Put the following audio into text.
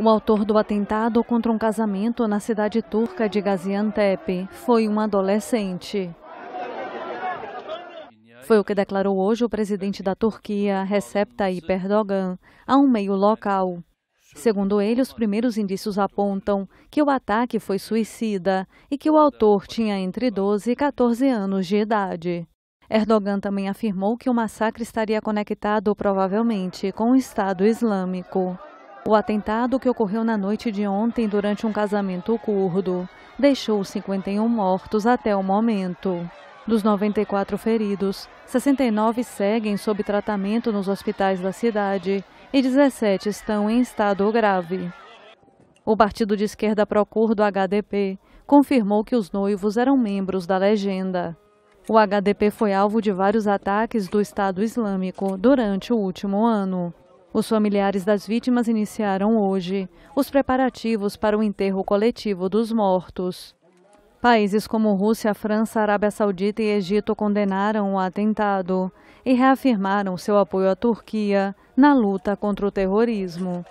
O autor do atentado contra um casamento na cidade turca de Gaziantep foi um adolescente. Foi o que declarou hoje o presidente da Turquia, Recep Tayyip Erdogan, a um meio local. Segundo ele, os primeiros indícios apontam que o ataque foi suicida e que o autor tinha entre 12 e 14 anos de idade. Erdogan também afirmou que o massacre estaria conectado provavelmente com o Estado Islâmico. O atentado que ocorreu na noite de ontem durante um casamento curdo deixou 51 mortos até o momento. Dos 94 feridos, 69 seguem sob tratamento nos hospitais da cidade e 17 estão em estado grave. O partido de esquerda pró-curdo HDP confirmou que os noivos eram membros da legenda. O HDP foi alvo de vários ataques do Estado Islâmico durante o último ano. Os familiares das vítimas iniciaram hoje os preparativos para o enterro coletivo dos mortos. Países como Rússia, França, Arábia Saudita e Egito condenaram o atentado e reafirmaram seu apoio à Turquia na luta contra o terrorismo.